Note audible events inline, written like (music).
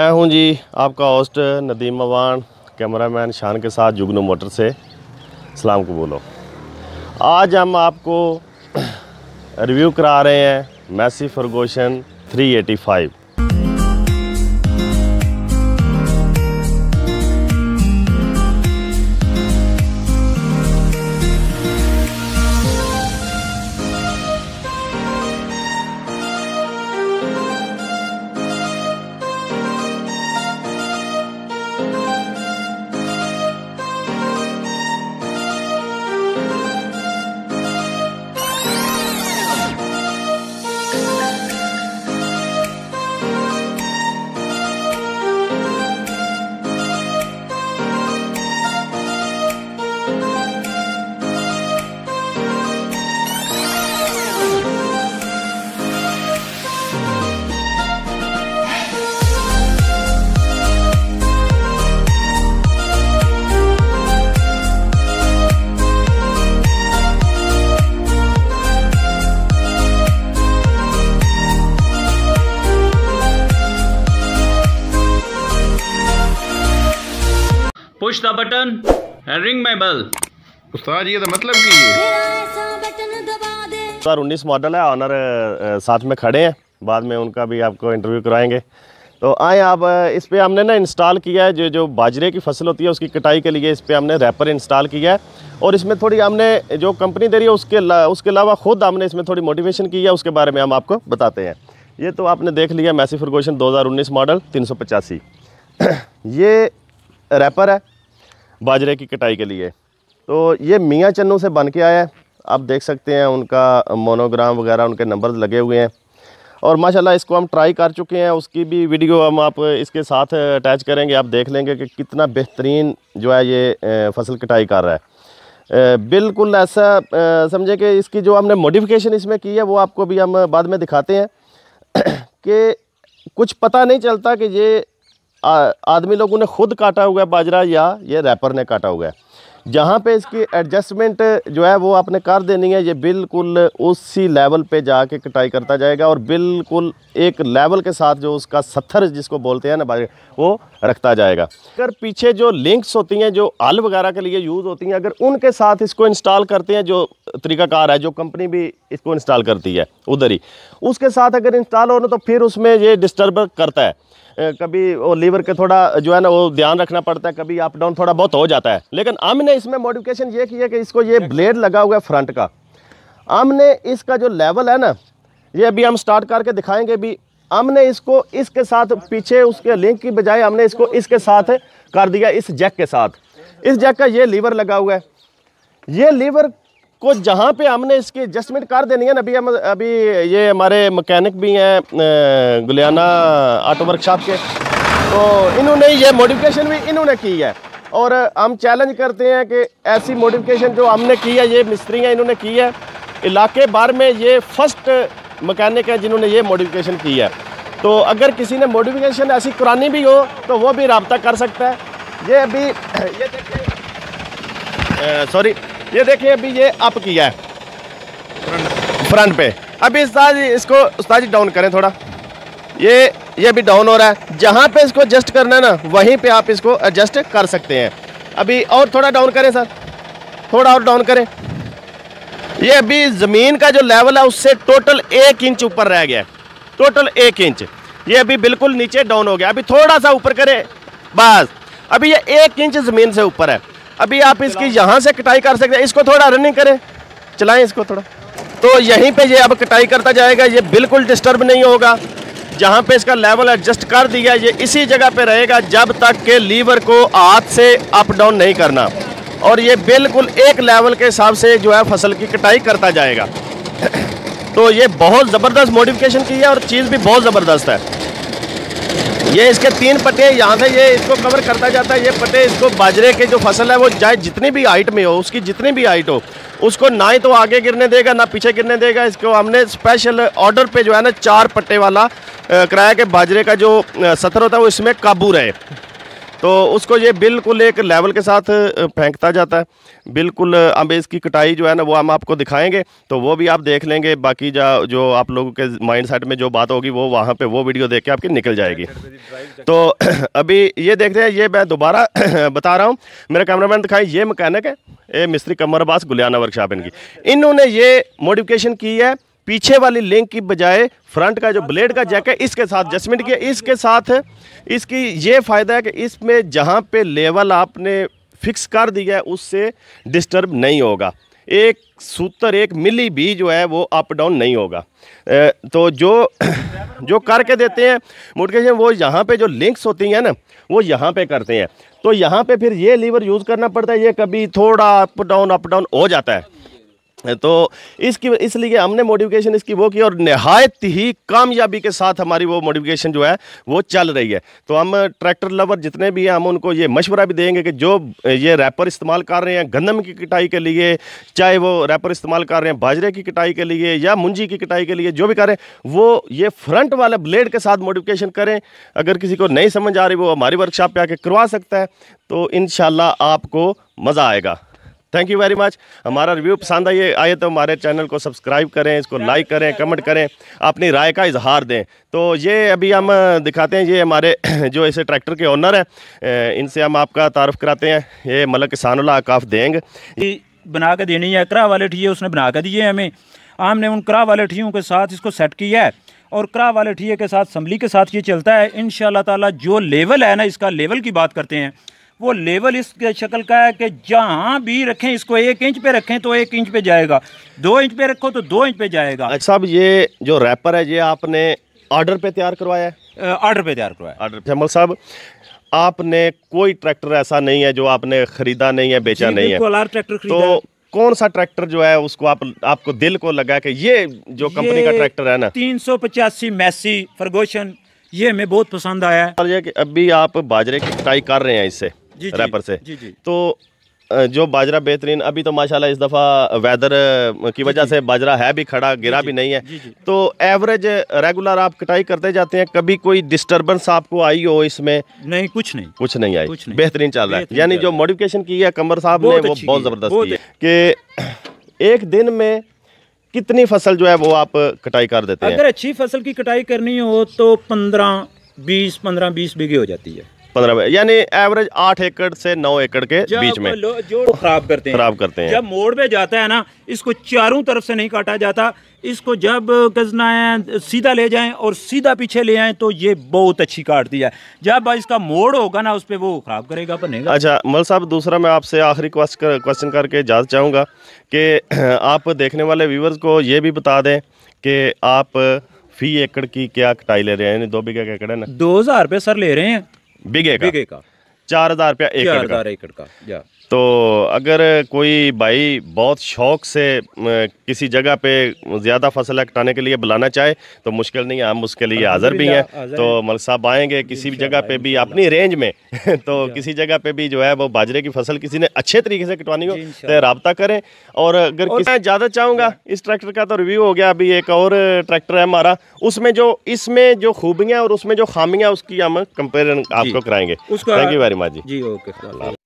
मैं हूं जी आपका होस्ट नदीम अवान कैमरामैन शान के साथ जुगनू मोटर से सलाम को बोलो आज हम आपको (clears throat) रिव्यू करा रहे हैं Massey फरगोशन 385 push the button and ring my bell. उस्ताद ये तो मतलब की है सर उन्नीस मॉडल है ऑनर साथ में खड़े हैं बाद में उनका भी आपको इंटरव्यू कराएंगे तो आए आप इस पर हमने ना इंस्टॉल किया है जो जो बाजरे की फसल होती है उसकी कटाई के लिए इस पर हमने रैपर इंस्टॉल किया है और इसमें थोड़ी हमने जो कंपनी दे रही है उसके ला, उसके अलावा ख़ुद हमने इसमें थोड़ी मोटिवेशन की है उसके बारे में हम आपको बताते हैं ये तो आपने देख लिया मैसी फर्गोशन दो मॉडल तीन (clears throat) ये रैपर है बाजरे की कटाई के लिए तो ये मियाँ चन्नू से बन के आया है आप देख सकते हैं उनका मोनोग्राम वगैरह उनके नंबर लगे हुए हैं और माशाल्लाह इसको हम ट्राई कर चुके हैं उसकी भी वीडियो हम आप इसके साथ अटैच करेंगे आप देख लेंगे कि कितना बेहतरीन जो है ये फसल कटाई कर रहा है बिल्कुल ऐसा समझे कि इसकी जो हमने मोडिफ़िकेशन इसमें की है वो आपको भी हम बाद में दिखाते हैं (clears throat) कि कुछ पता नहीं चलता कि ये आदमी लोगों ने खुद काटा हुआ है बाजरा या ये रैपर ने काटा हुआ है जहाँ पे इसकी एडजस्टमेंट जो है वो आपने कर देनी है ये बिल्कुल उसी लेवल पे जाके कटाई करता जाएगा और बिल्कुल एक लेवल के साथ जो उसका सत्थर जिसको बोलते हैं ना बाजरा वो रखता जाएगा अगर पीछे जो लिंक्स होती हैं जो आल वगैरह के लिए यूज़ होती हैं अगर उनके साथ इसको इंस्टॉल करते हैं जो तरीकाकार है जो कंपनी भी इसको इंस्टॉल करती है उधर ही उसके साथ अगर इंस्टॉल हो ना तो फिर उसमें ये डिस्टर्ब करता है कभी वो लीवर के थोड़ा जो है ना वो ध्यान रखना पड़ता है कभी अप डाउन थोड़ा बहुत हो जाता है लेकिन हमने इसमें मॉडिफिकेशन ये किया कि इसको ये ब्लेड लगा हुआ है फ्रंट का हमने इसका जो लेवल है ना ये अभी हम स्टार्ट करके दिखाएंगे भी हमने इसको इसके साथ पीछे उसके लिंक की बजाय हमने इसको इसके साथ कर दिया इस जैक के साथ इस जैक का ये लीवर लगा हुआ है ये लीवर को जहाँ पे हमने इसकी एडजस्टमेंट कर देनी है ना अभी हम अभी ये हमारे मकैनिक भी हैं गुलियाना ऑटो वर्कशॉप के तो इन्होंने ये मोडिफिकेशन भी इन्होंने की है और हम चैलेंज करते हैं कि ऐसी मोडिफिकेशन जो हमने की है ये मिस्त्री हैं इन्होंने की है इलाके बार में ये फर्स्ट मकैनिक हैं जिन्होंने ये मॉडिफिकेशन की है तो अगर किसी ने मॉडिफिकेशन ऐसी पुरानी भी हो तो वो भी रबता कर सकता है ये अभी ये देखिए सॉरी ये देखिए अभी ये अप किया है फ्रंट पे अभी उस्ताद इसको उस्ताद डाउन करें थोड़ा ये ये भी डाउन हो रहा है जहाँ पे इसको एडजस्ट करना है ना वहीं पे आप इसको एडजस्ट कर सकते हैं अभी और थोड़ा डाउन करें सर थोड़ा और डाउन करें ये अभी ज़मीन का जो लेवल है उससे टोटल एक इंच ऊपर रह गया टोटल एक इंच ये अभी बिल्कुल नीचे डाउन हो गया अभी थोड़ा सा ऊपर करे बस अभी ये एक इंच ज़मीन से ऊपर है अभी आप इसकी यहाँ से कटाई कर सकते हैं इसको थोड़ा रनिंग करें चलाएं इसको थोड़ा तो यहीं पे ये अब कटाई करता जाएगा ये बिल्कुल डिस्टर्ब नहीं होगा जहाँ पे इसका लेवल एडजस्ट कर दिया ये इसी जगह पे रहेगा जब तक के लीवर को हाथ से अप डाउन नहीं करना और ये बिल्कुल एक लेवल के हिसाब से जो है फसल की कटाई करता जाएगा तो ये बहुत ज़बरदस्त मॉडिफिकेशन की है और चीज़ भी बहुत ज़बरदस्त है ये इसके तीन पट्टे यहाँ से ये इसको कवर करता जाता है ये पट्टे इसको बाजरे के जो फसल है वो चाहे जितनी भी हाइट में हो उसकी जितनी भी हाइट हो उसको ना ही तो आगे गिरने देगा ना पीछे गिरने देगा इसको हमने स्पेशल ऑर्डर पे जो है ना चार पट्टे वाला किराया के बाजरे का जो सतर होता है वो इसमें काबू रहे तो उसको ये बिल्कुल एक लेवल के साथ फेंकता जाता है बिल्कुल अब इसकी कटाई जो है ना वो हम आपको दिखाएंगे तो वो भी आप देख लेंगे बाकी जा जो आप लोगों के माइंड सेट में जो बात होगी वो वहाँ पे वो वीडियो देख के आपकी निकल जाएगी तो (clears throat) अभी ये देख रहे हैं ये मैं दोबारा (clears throat) बता रहा हूँ मेरा कैमरा मैन दिखाएं ये मकैनिक है ये मिस्त्री कमर अब्बास गुलियाना वर्कशॉप इनकी इन्होंने ये मोडिफिकेशन की है पीछे वाली लिंक की बजाय फ्रंट का जो ब्लेड का जैक है इसके साथ जस्टमेंट किया इसके साथ इसकी ये फ़ायदा है कि इसमें जहाँ पे लेवल आपने फिक्स कर दिया है उससे डिस्टर्ब नहीं होगा एक सूत्र एक मिली भी जो है वो अप डाउन नहीं होगा तो जो जो करके देते हैं मोटिवेशन वो यहाँ पे जो लिंक्स होती हैं ना वो यहाँ पे करते हैं तो यहाँ पे फिर ये लीवर यूज़ करना पड़ता है ये कभी थोड़ा अप डाउन अप डाउन हो जाता है तो इसकी इसलिए हमने मोडिफिकेशन इसकी वो की और नहायत ही कामयाबी के साथ हमारी वो मोडिफिकेशन जो है वो चल रही है तो हम ट्रैक्टर लवर जितने भी हैं हम उनको ये मशवरा भी देंगे कि जो ये रैपर इस्तेमाल कर रहे हैं गंदम की कटाई के लिए चाहे वो रैपर इस्तेमाल कर रहे हैं बाजरे की कटाई के लिए या मुंजी की कटाई के लिए जो भी करें वो ये फ्रंट वाले ब्लेड के साथ मोटिवेशन करें अगर किसी को नहीं समझ आ रही वो हमारी वर्कशॉप पर आके करवा सकता है तो इन आपको मज़ा आएगा थैंक यू वेरी मच हमारा रिव्यू पसंद आइए आए तो हमारे चैनल को सब्सक्राइब करें इसको लाइक करें कमेंट करें अपनी राय का इजहार दें तो ये अभी हम दिखाते हैं ये हमारे (clears throat) जो इसे ट्रैक्टर के ऑनर हैं इनसे हम आपका तारफ़ कराते हैं ये मतलब किसान आकाफ देंगे बना के देनी है करा वाले ठिए उसने बना के दिए हमें हमने उन करा वाले ठीकों के साथ इसको सेट किया है और करा वाले ठीक के साथ असम्बली के साथ ये चलता है इन ताला जो लेवल है ना इसका लेवल की बात करते हैं वो लेवल इस शक्ल का है कि जहाँ भी रखें इसको एक इंच पे रखें तो एक इंच पे जाएगा दो इंच पे रखो तो दो इंच पे जाएगा अच्छा साहब ये जो रैपर है ये आपने ऑर्डर पे तैयार करवाया है ऑर्डर पे तैयार करवाया ऑर्डर जमल साहब आपने कोई ट्रैक्टर ऐसा नहीं है जो आपने खरीदा नहीं है बेचा नहीं है ट्रैक्टर तो कौन सा ट्रैक्टर जो है उसको आप आपको दिल को लगा कि ये जो कंपनी का ट्रैक्टर है ना तीन सौ पचासी मैसी फरगोशन ये हमें बहुत पसंद आया है कि अभी आप बाजरे की कटाई कर रहे हैं इससे रैपर से जी, जी. तो जो बाजरा बेहतरीन अभी तो माशाल्लाह इस दफ़ा वेदर की वजह से बाजरा है भी खड़ा गिरा भी नहीं है तो एवरेज रेगुलर आप कटाई करते जाते हैं कभी कोई डिस्टरबेंस आपको आई हो इसमें नहीं कुछ नहीं कुछ नहीं आई कुछ बेहतरीन चल रहा है यानी जो मॉडिफिकेशन की है कमर साहब ने वो बहुत ज़बरदस्त की है कि एक दिन में कितनी फसल जो है वो आप कटाई कर देते हैं अगर अच्छी फसल की कटाई करनी हो तो पंद्रह बीस पंद्रह बीस बीघे हो जाती है पंद्रह बाई यानी एवरेज आठ एकड़ से नौ एकड़ के बीच में जो तो खराब करते हैं खराब करते हैं जब मोड़ पे जाता है ना इसको चारों तरफ से नहीं काटा जाता इसको जब गजना है सीधा ले जाएं और सीधा पीछे ले आए तो ये बहुत अच्छी काटती है जब इसका मोड़ होगा ना उस पर वो खराब करेगा बनेगा अच्छा मल साहब दूसरा मैं आपसे आखिरी क्वेश्चन करके जा चाहूँगा कि (clears throat) आप देखने वाले व्यूवर्स को ये भी बता दें कि आप फी एकड़ की क्या कटाई ले रहे हैं दो बीघा के एकड़ है ना दो हज़ार रुपये सर ले रहे हैं बिगे बिगे का चार हजार रुपया एकड़ चार एकड़ का तो अगर कोई भाई बहुत शौक़ से किसी जगह पे ज़्यादा फसल कटाने के लिए बुलाना चाहे तो मुश्किल नहीं है हम उसके लिए हाँ, हाज़र भी हैं तो मलिक साहब आएँगे किसी भी जगह पे भी अपनी रेंज में (laughs) तो हाँ। किसी जगह पे भी जो है वो बाजरे की फसल किसी ने अच्छे तरीके से कटवानी हो तो रबता करें और अगर मैं ज़्यादा चाहूँगा हाँ। इस ट्रैक्टर का तो रिव्यू हो गया अभी एक और ट्रैक्टर है हमारा उसमें जो इसमें जो खूबियाँ और उसमें जो खामियाँ उसकी हम कंपेरिजन आपको कराएंगे thank you very much ji okay